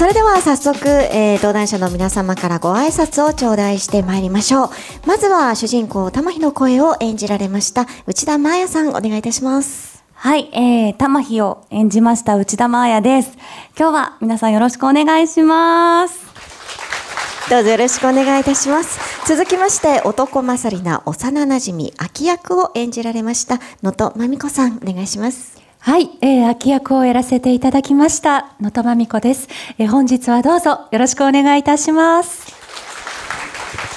それでは早速、えー、登壇者の皆様からご挨拶を頂戴してまいりましょう。まずは主人公、玉ひの声を演じられました、内田真彩さん、お願いいたします。はい、えー、玉ひを演じました内田真彩です。今日は皆さんよろしくお願いします。どうぞよろしくお願いいたします。続きまして、男勝りな幼馴染、秋役を演じられました、野戸真美子さん、お願いします。はい、えー、秋役をやらせていただきました野戸真美子です、えー、本日はどうぞよろしくお願いいたします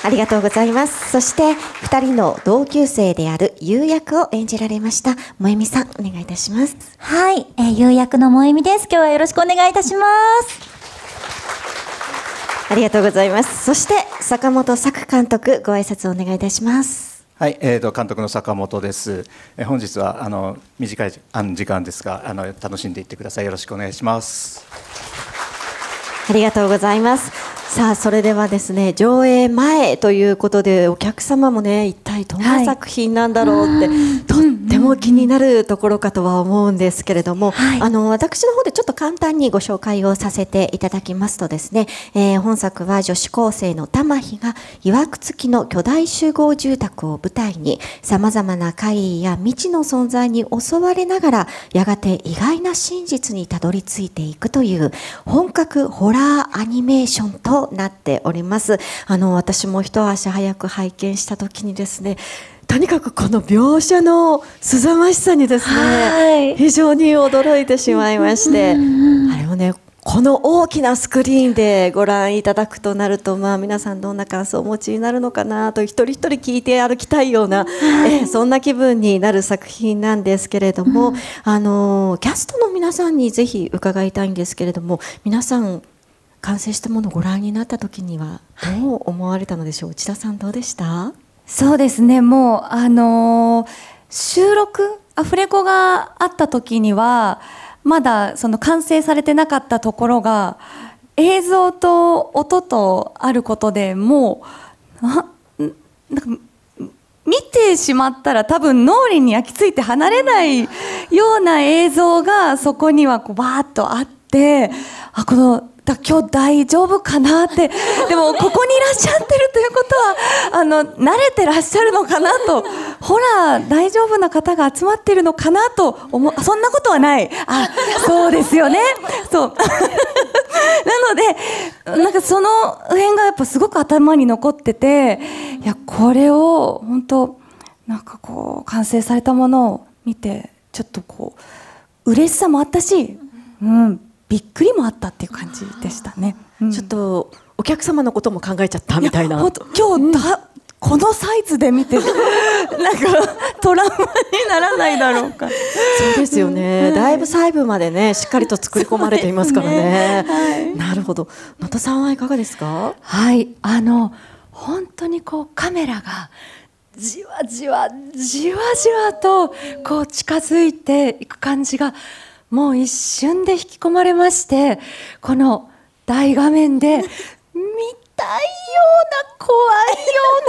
ありがとうございますそして二人の同級生である優役を演じられました萌実さんお願いいたしますはい、えー、優役の萌実です今日はよろしくお願いいたしますありがとうございますそして坂本作監督ご挨拶をお願いいたしますはい、えー、と監督の坂本です。え本日はあの短い時間ですが、あの楽しんでいってください。よろしくお願いします。ありがとうございます。さあそれではですね上映前ということでお客様もね一体どんな作品なんだろうって、はい、とも気になるところかとは思うんですけれども、はい、あの私の方でちょっと簡単にご紹介をさせていただきますとですね、えー、本作は女子高生の玉ひがいわくつきの巨大集合住宅を舞台にさまざまな怪異や未知の存在に襲われながらやがて意外な真実にたどり着いていくという本格ホラーアニメーションとなっております。あの私も一足早く拝見した時にですねとにかくこの描写のすましさにですね、非常に驚いてしまいまして、あれもねこの大きなスクリーンでご覧いただくとなると、まあ、皆さんどんな感想をお持ちになるのかなと一人一人聞いて歩きたいような、えそんな気分になる作品なんですけれども、うん、あのキャストの皆さんにぜひ伺いたいんですけれども皆さん完成したものをご覧になった時にはどう思われたのでしょう、内田さんどうでしたそうですねもうあのー、収録アフレコがあった時にはまだその完成されてなかったところが映像と音とあることでもうなんか見てしまったら多分脳裏に焼き付いて離れないような映像がそこにはこうバーッとあってあこのだ今日大丈夫かなって でもここにいらっしゃってるということはあの慣れてらっしゃるのかなとほら大丈夫な方が集まってるのかなと思うそんなことはないあそうですよねそう なのでなんかその辺がやっぱすごく頭に残ってていやこれを本当なんかこう完成されたものを見てちょっとこう嬉しさもあったしうんびっくりもあったっていう感じでしたね、うん、ちょっとお客様のことも考えちゃったみたいな今日だ、うん、このサイズで見て なんかトラウマにならないだろうかそうですよね、うんだいぶ細部までねしっかりと作り込まれていますからね、ねはい、なるほど野田さんはいかがですかはいあの本当にこうカメラがじわじわじわじわとこう近づいていく感じがもう一瞬で引き込まれましてこの大画面で見たいような怖いよ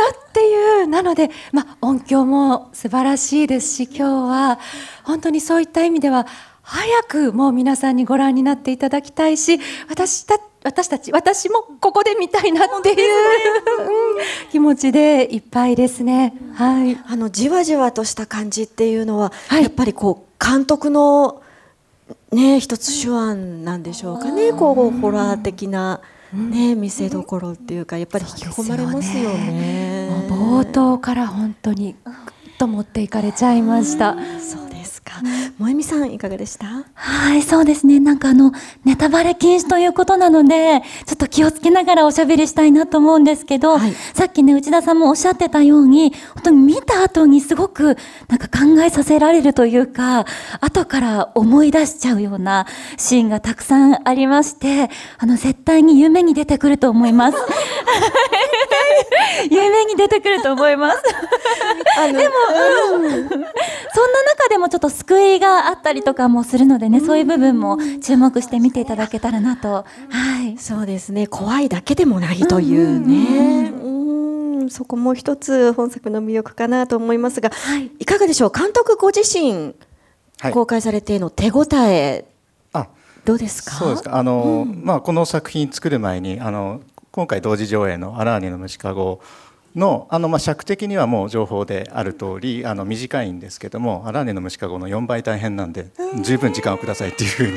うなっていうなので、ま音響も素晴らしいですし今日は本当にそういった意味では早くもう皆さんにご覧になっていただきたいし私た私たち私もここで見たいなっていう、うん、気持ちでいっぱいですね、はい、あのじわじわとした感じっていうのは、はい、やっぱりこう監督のね一つ手腕なんでしょうかねこうホラー的な。ね、見せどころっていうかやっぱり引き込まれますよね、ね、冒頭から本当にぐっと持っていかれちゃいました。か。萌実さんいかがでした？はい、そうですね。なんかあのネタバレ禁止ということなので、ちょっと気をつけながらおしゃべりしたいなと思うんですけど、はい、さっきね内田さんもおっしゃってたように、本当に見た後にすごくなんか考えさせられるというか、後から思い出しちゃうようなシーンがたくさんありまして、あの絶対に夢に出てくると思います。有名に出てくると思います でも、うん、そんな中でもちょっと救いがあったりとかもするのでね、うん、そういう部分も注目して見ていただけたらなと、はい、そうですね怖いだけでもないというね。うんうんそこも一つ本作の魅力かなと思いますが、はい、いかがでしょう監督ご自身、はい、公開されての手応えどうですかそうですかあの、まあ、この作品作る前にあの今回同時上映の「アラーニの虫かご」のあのまあ尺的にはもう情報である通りあり短いんですけども「アラーニの虫かご」の4倍大変なんで十分時間をくださいっていうふうに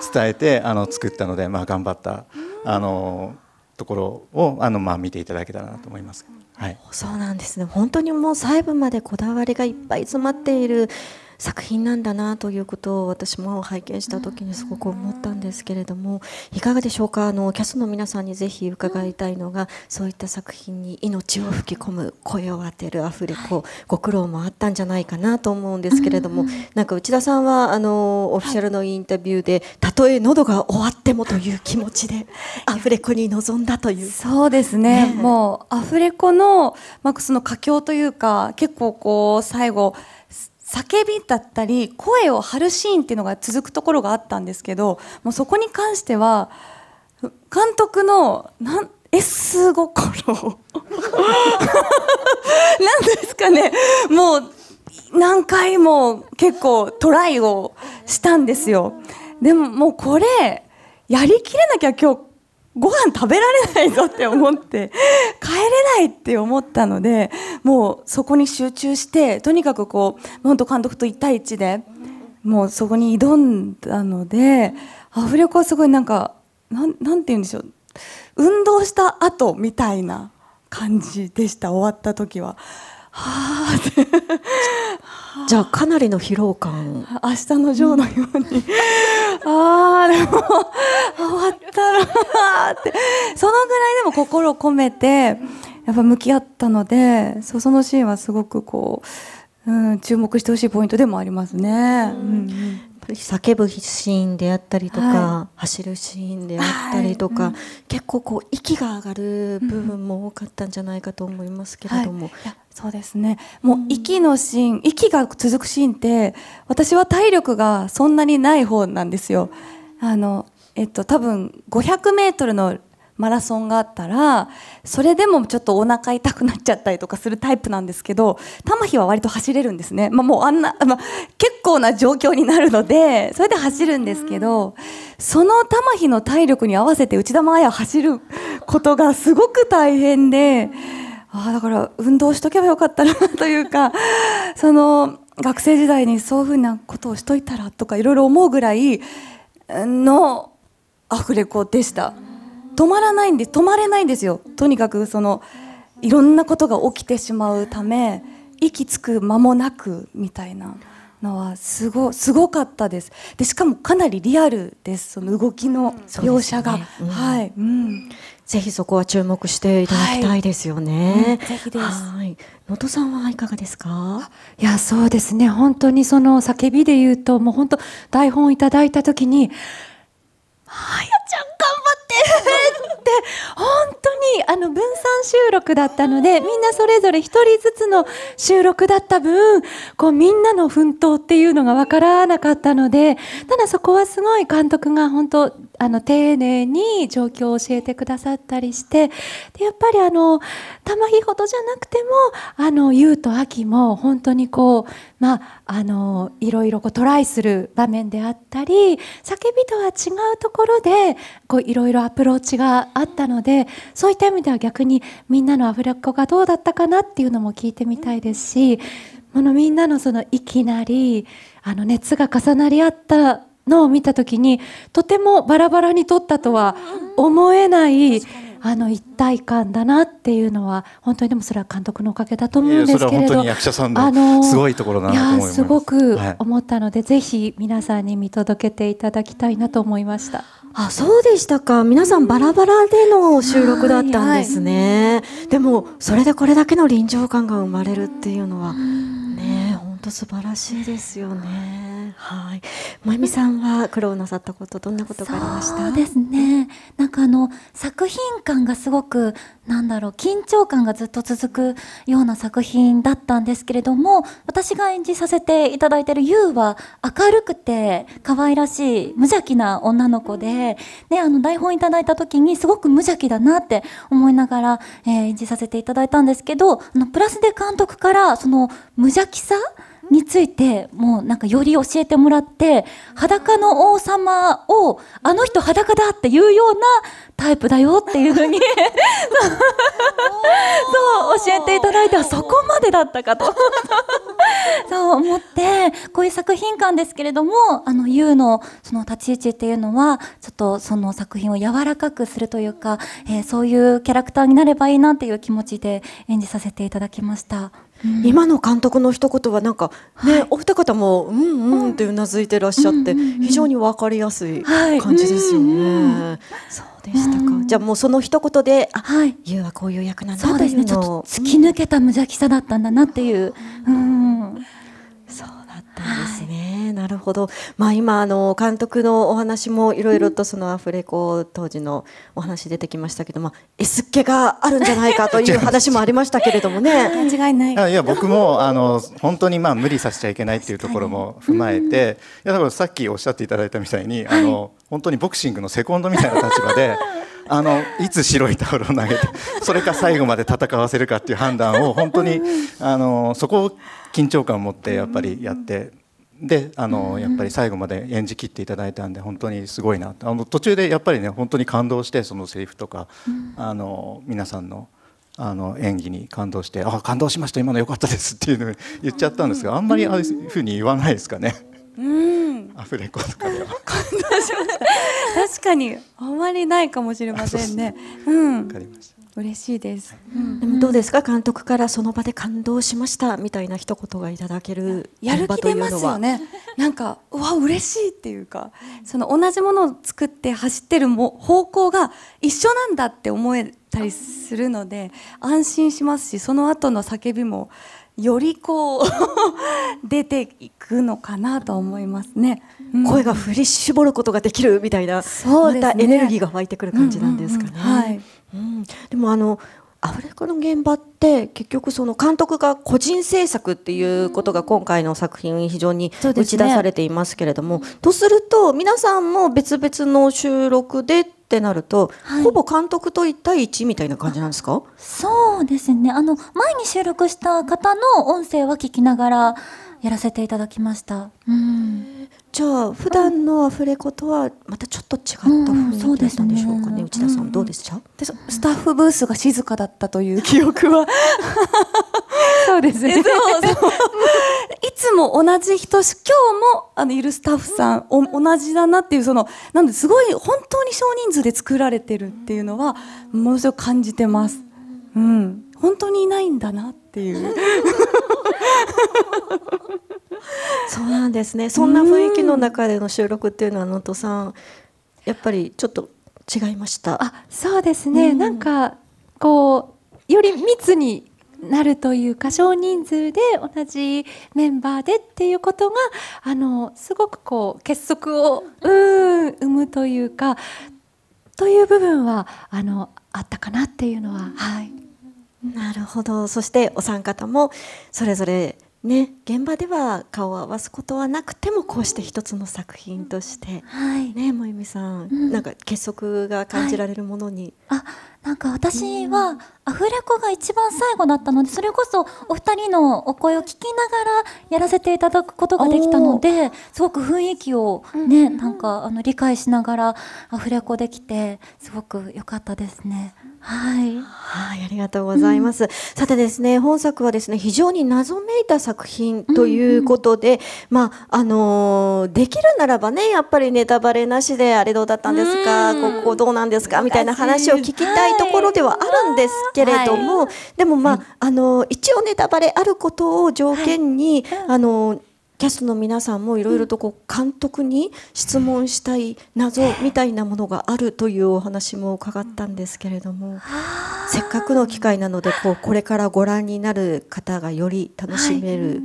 伝えてあの作ったので、まあ、頑張ったあのところをあのまあ見ていただけたらなと思います。はい、そうなんですね本当にもう細部までこだわりがいっぱい詰まっている作品なんだなということを私も拝見した時にすごく思ったんですけれどもいかがでしょうかあのキャストの皆さんにぜひ伺いたいのが、そういった作品に命を吹き込む声を当てるアフレコ、ご苦労もあったんじゃないかなと思うんですけれども、なんか内田さんはあのオフィシャルのインタビューで、たとえ喉が終わってもという気持ちでアフレコに臨んだというそうですね、ね、もうアフレコの,、まあ、その佳境というか結構こう最後叫びだったり声を張るシーンっていうのが続くところがあったんですけどもうそこに関しては監督のなん心 なんですかねもう何回も結構トライをしたんですよでももうこれやりきれなきゃ今日ご飯食べられないぞって思って帰れないって思ったのでもうそこに集中してとにかくこう本当監督と1対1でもうそこに挑んだのでアフレコはすごいなんかなんなんて言うんでしょう運動した後みたいな感じでした終わった時は。はあじゃあかなりの疲労感明日のジョーのようにああでも終わったなってそのぐらいでも心を込めてやっぱ向き合ったのでそそのシーンはすごくこう、うん、注目してほしいポイントでもありますね。うんうん、ぱり叫ぶシーンであったりとか、はい、走るシーンであったりとか、はいうん、結構こう息が上がる部分も多かったんじゃないかと思いますけれども、はい、そうですねもう息のシーン、うん、息が続くシーンって私は体力がそんなにない方なんですよ。あのえっと、多分500メートルのマラソンがあったらそれでもちょっとお腹痛くなっちゃったりとかするタイプなんですけど玉日は割と走れるんですね、まあ、もうあんな、まあ、結構な状況になるのでそれで走るんですけどその玉日の体力に合わせて内田真礼走ることがすごく大変で。ああだから運動しとけばよかったなというかその学生時代にそういうふうなことをしといたらとかいろいろ思うぐらいのアフレコでした。止まらないんで止まれないんですよとにかくそのいろんなことが起きてしまうため息つく間もなくみたいなのはすごすごかったですでしかもかなりリアルですその動きの描写が、ねうん、はい、うん、ぜひそこは注目していただきたいですよね、はいうん、はい能登さんはいかがですかいやそうですね本当にその叫びで言うともう本当台本いただいた時に「あやちゃん頑張ってるって本当にあの分散収録だったのでみんなそれぞれ1人ずつの収録だった分こうみんなの奮闘っていうのが分からなかったのでただそこはすごい監督が本当あの丁寧に状況を教えてくださったりしてでやっぱりあの玉木ほどじゃなくてもあの優と秋も本当にこうまああのいろいろこうトライする場面であったり叫びとは違うところでこういろいろアプローチがあったのでそういった意味では逆にみんなのアフレコがどうだったかなっていうのも聞いてみたいですし、このみんなのそのいきなりあの熱が重なり合ったのを見た時にとてもバラバラに撮ったとは思えない、あの一体感だなっていうのは本当にでもそれは監督のおかげだと思うんですけれど役者さんのすごいところだなとすごく思ったので、はい、ぜひ皆さんに見届けていただきたいなと思いました。あそうでしたか皆さんバラバラでの収録だったんですね、はいはい、でもそれでこれだけの臨場感が生まれるっていうのはね本当素晴らしいですよね。はい。まゆみさんは苦労なさったこと、どんなことがありましたそうですね。なんかあの、作品感がすごく、なんだろう、緊張感がずっと続くような作品だったんですけれども、私が演じさせていただいてる YOU は、明るくて、可愛らしい、無邪気な女の子で、ねあの、台本いただいた時に、すごく無邪気だなって思いながら、えー、演じさせていただいたんですけど、あの、プラスで監督から、その、無邪気さについてもうなんかより教えてもらって裸の王様をあの人裸だっていうようなタイプだよっていうふうに そう教えていただいてはそこまでだったかと そう思ってこういう作品館ですけれどもあの u のその立ち位置っていうのはちょっとその作品を柔らかくするというか、えー、そういうキャラクターになればいいなっていう気持ちで演じさせていただきました。今の監督の一言はなんかね、はい、お二方もうんうんってうなずいてらっしゃって、非常にわかりやすい感じですよね。そうでしたか。じゃあもうその一言で、あ、はい、ゆうはこういう役なんだというのを、ね、ちょっと突き抜けた無邪気さだったんだなっていう。うんなるほど、まあ、今あの監督のお話もいろいろとそのアフレコ当時のお話出てきましたけど、まあ、S っがあるんじゃないかという話もありましたけれどもね間違いないいや僕もあの本当にまあ無理させちゃいけないっていうところも踏まえて、いやさっきおっしゃっていただいたみたいに、はい、あの本当にボクシングのセコンドみたいな立場で。あのいつ白いタオルを投げてそれか最後まで戦わせるかっていう判断を本当にあのそこを緊張感を持ってやっぱりやってであのやっぱり最後まで演じきっていただいたんで本当にすごいなあの途中でやっぱりね本当に感動してそのセリフとか、あの皆さんのあの演技に感動して「あ感動しました今の良かったです」っていうのを言っちゃったんですがあんまりああいうふうに言わないですかね。うん、アフレコとかでは 確かにあまりないかもしれませんね。うん、わかりました嬉しいです、でどうですか監督からその場で感動しましたみたいな一言がいただけるやる気出ますよねなんかうわ嬉しいっていうかその同じものを作って走ってるも方向が一緒なんだって思えたりするので安心しますしその後の叫びもよりこう 出ていくのかなと思いますね、うん、声が振り絞ることができるみたいなそう、ね、またエネルギーが湧いてくる感じなんですかね。うんうんうん、はいうん、でもあのアフリカの現場って結局その監督が個人制作っていうことが今回の作品非常に打ち出されていますけれども、ね、とすると皆さんも別々の収録でってなると、はい、ほぼ監督と1対1みたいな感じなんですかそうですねあの前に収録した方の音声は聞きながらやらせていただきました。うんじゃあ普段のアフレコとはまたちょっと違った雰囲気だったんでしょうかね、うんね、内田さんどうでした、うん、でスタッフブースが静かだったという記憶はそうですね いつも同じ人し今日もあのいるスタッフさん、うん、同じだなっていうそのなんですごい本当に少人数で作られてるっていうのはものすごく感じてます、うん、本当にいないんだなっていう そうなんですねそんな雰囲気の中での収録っていうのは能登さんやっぱりちょっと違いましたあそうですね、うん、なんかこうより密になるというか少人数で同じメンバーでっていうことがあのすごくこう結束をうん生むというかという部分はあのあったかなっていうのは、はい、なるほどそしてお三方もそれぞれね、現場では顔を合わすことはなくてもこうして一つの作品として、はい、ねもゆみさん、うん、なんか結束が感じられるものに、はい、あなんか私はアフレコが一番最後だったのでそれこそお二人のお声を聞きながらやらせていただくことができたのですごく雰囲気をね、うん、なんかあの理解しながらアフレコできてすごく良かったですね。はい、はい、ありがとうございます、うん、さてですね本作はですね非常に謎めいた作品ということで、うんうん、まああのー、できるならばねやっぱりネタバレなしであれどうだったんですか、ここどうなんですかみたいな話を聞きたいところではあるんですけれども、はい、でもまあ、あのー、一応ネタバレあることを条件に、はい、あのーキャストの皆さんもいろいろとこう監督に質問したい謎みたいなものがあるというお話も伺ったんですけれども、せっかくの機会なのでこうこれからご覧になる方がより楽しめる、はい。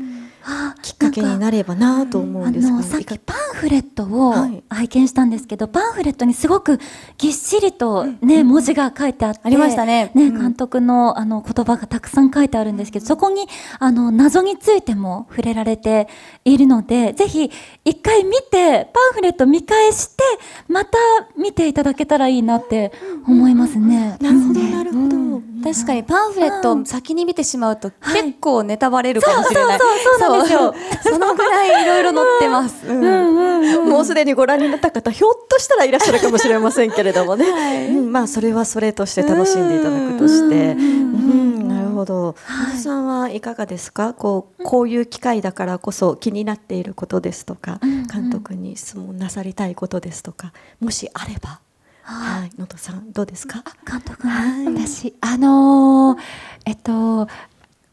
きっかけになればなと思うんですね、さっきパンフレットを拝見したんですけど、はい、パンフレットにすごくぎっしりとね、うん、文字が書いてあって、ありましたね、ね、監督のあの言葉がたくさん書いてあるんですけど、うん、そこにあの謎についても触れられているのでぜひ一回見てパンフレット見返してまた見ていただけたらいいなって思いますね。なるほどなるほど、うん、確かにパンフレット先に見てしまうと結構ネタバレるかもしれない。そうそうそうそうですよ。そのぐらいいろいろ載ってます。もうすでにご覧になった方、ひょっとしたらいらっしゃるかもしれませんけれどもね。はい、うん、まあ、それはそれとして楽しんでいただくとして。うん、なるほど。はい、さんはいかがですか。こう、こういう機会だからこそ、気になっていることですとか。監督に質問なさりたいことですとか、もしあれば。はい、野戸さんどうですか？監督、はい、私あのー、えっと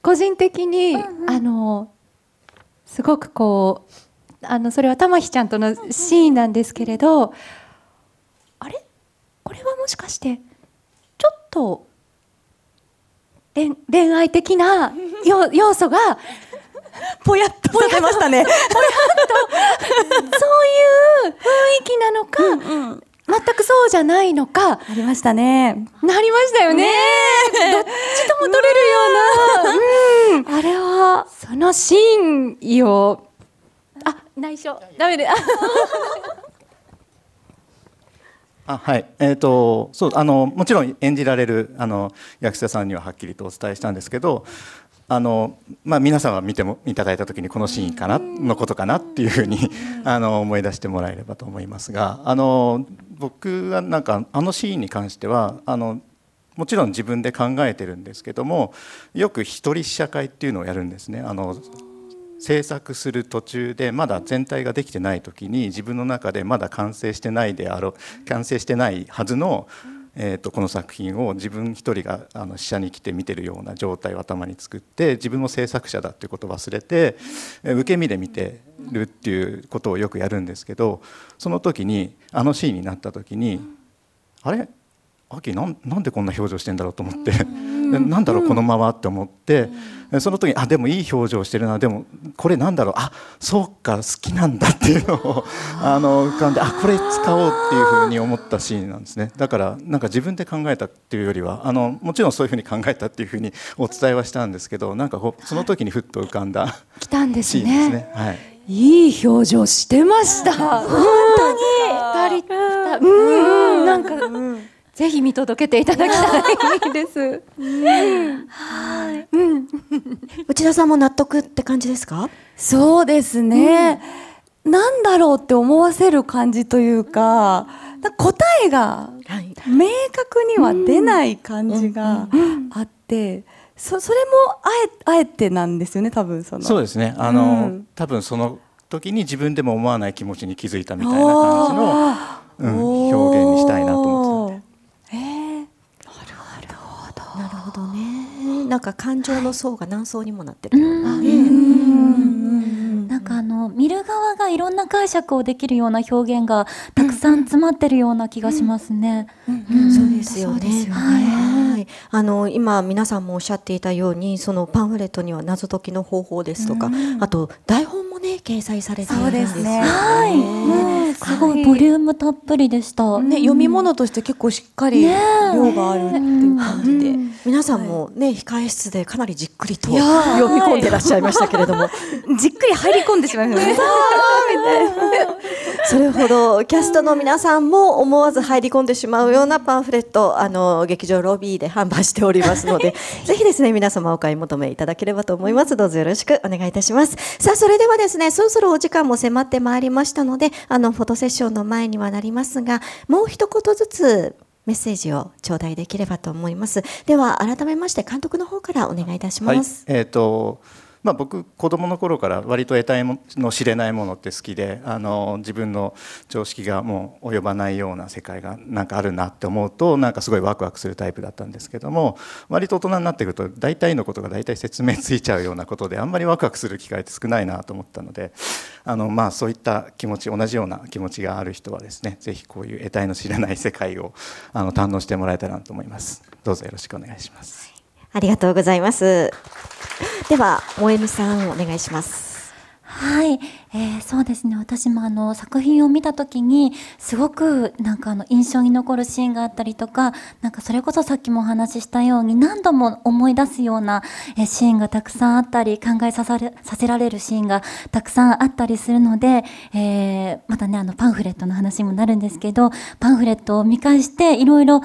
個人的に、うんうん、あのすごくこうあのそれは玉木ちゃんとのシーンなんですけれどあれこれはもしかしてちょっと恋恋愛的な要素がぽやっとましたね。ぽやっとそういう雰囲気なのか、うんうん全くそうじゃないのか。ありましたね。なりましたよね。ねどっちとも取れるような。うん、あれは、その真意を、あ、内緒。ダメで。あはい、えーと、とそうあのもちろん演じられるあの役者さんにははっきりとお伝えしたんですけどあのまあ、皆さんは見てもいただいた時にこのシーンかなのことかなっていうふうにあの思い出してもらえればと思いますがあの僕はなんかあのシーンに関してはあのもちろん自分で考えてるんですけどもよく一人試写会っていうのをやるんですね。あの制作する途中でまだ全体ができてない時に自分の中でまだ完成してないであろう完成してないはずのえーと、この作品を自分一人があの試写に来て見てるような状態を頭に作って自分も制作者だっていうことを忘れて受け身で見てるっていうことをよくやるんですけどその時にあのシーンになった時にあれアキなんなんでこんな表情してんだろうと思って なんだろうこのままって思ってその時あでもいい表情してるなでもこれなんだろうあそうか好きなんだっていうのをあの浮かんであこれ使おうっていうふうに思ったシーンなんですねだからなんか自分で考えたっていうよりはあのもちろんそういうふうに考えたっていうふうにお伝えはしたんですけどなんかその時にふっと浮かんだ、来たんですねシーンですね。はいいい表情してました。本当に。二人、うん、なんか、うん、ぜひ見届けていただきたいです。はい。うん。内田さんも納得って感じですか？そうですね。うん、なんだろうって思わせる感じというか、か答えが明確には出ない感じがあって。そそれもあえあえてなんですよね多分そのそうですねあの、うん、多分その時に自分でも思わない気持ちに気づいたみたいな感じの、うん、表現にしたいなと思ってどねなんか感情の層が何層にもなってるようなね。なんかあの見る側がいろんな解釈をできるような表現がたくさん詰まってるような気がしますね。そうですよね。よねはい。あの今皆さんもおっしゃっていたように、そのパンフレットには謎解きの方法ですとか、あと台本ね掲載されているんですね。はい、ね、すごいボリュームたっぷりでした。ね、読み物として結構しっかり量があるっていう感じで、皆さんもね控え室でかなりじっくりと読み込んでらっしゃいましたけれども、じっくり入り込んでしまいましたね。それほどキャストの皆さんも思わず入り込んでしまうようなパンフレットあの劇場ロビーで販売しておりますので、ぜひですね皆様お買い求めいただければと思います。どうぞよろしくお願いいたします。さあそれではですね。ですね、そろそろお時間も迫ってまいりましたので、あの、フォトセッションの前にはなりますが、もう一言ずつメッセージを頂戴できればと思います。では、改めまして監督の方からお願いいたします。はい、えっ、ー、と、まあ、僕子供の頃から割と得体の知れないものって好きであの自分の常識がもう及ばないような世界がなんかあるなって思うとなんかすごいワクワクするタイプだったんですけども割と大人になってくると大体のことが大体説明ついちゃうようなことであんまりワクワクする機会って少ないなと思ったのであの、まあ、そういった気持ち同じような気持ちがある人はですね是非こういう得体の知れない世界をあの堪能してもらえたらなと思います。どうぞよろしくお願いします。ありがとうございます。では、萌実さん、お願いします。はい、えー、そうですね私もあの作品を見た時にすごくなんかあの印象に残るシーンがあったりとかなんかそれこそさっきもお話ししたように何度も思い出すような、えシーンがたくさんあったり考えさせられるシーンがたくさんあったりするので、えー、またねあのパンフレットの話にもなるんですけどパンフレットを見返していろいろ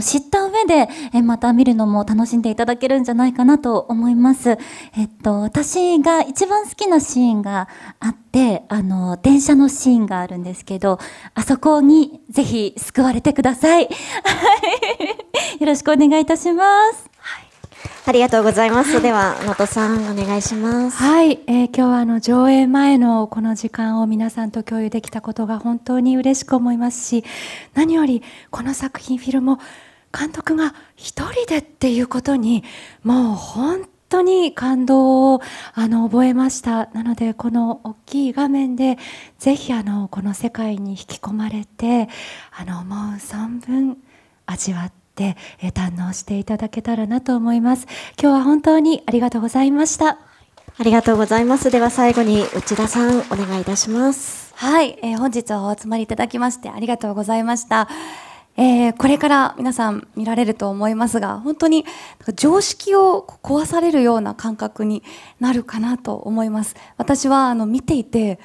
知った上で、えまた見るのも楽しんでいただけるんじゃないかなと思います。えっと私が一番好きなシーンンがあってあの電車のシーンがあるんですけどあそこにぜひ救われてください よろしくお願いいたします、はいありがとうございます。では、能登さん、お願いします。はい、えー、今日はあの上映前のこの時間を皆さんと共有できたことが本当に嬉しく思いますし、何よりこの作品フィルムを監督が一人でっていうことに、もう本当に感動をあの覚えましたなのでこの大きい画面でぜひあのこの世界に引き込まれてあのもう存分味わって堪能していただけたらなと思います今日は本当にありがとうございましたありがとうございます。では最後に内田さんお願いいたします。はい、えー、本日はお集まりいただきましてありがとうございました。えー、これから皆さん見られると思いますが本当に常識を壊されるような感覚になるかなと思います私はあの見ていて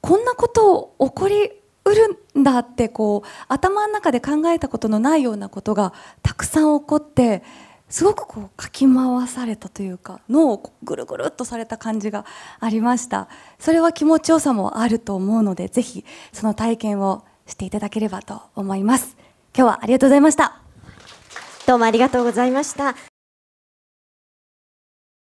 こんなこと起こりうるんだってこう頭の中で考えたことのないようなことがたくさん起こってすごくこうかき回されたというか脳をぐるぐるっとされた感じがありましたそれは気持ちよさもあると思うのでぜひその体験をしていただければと思います今日はありがとうございました。どうもありがとうございました。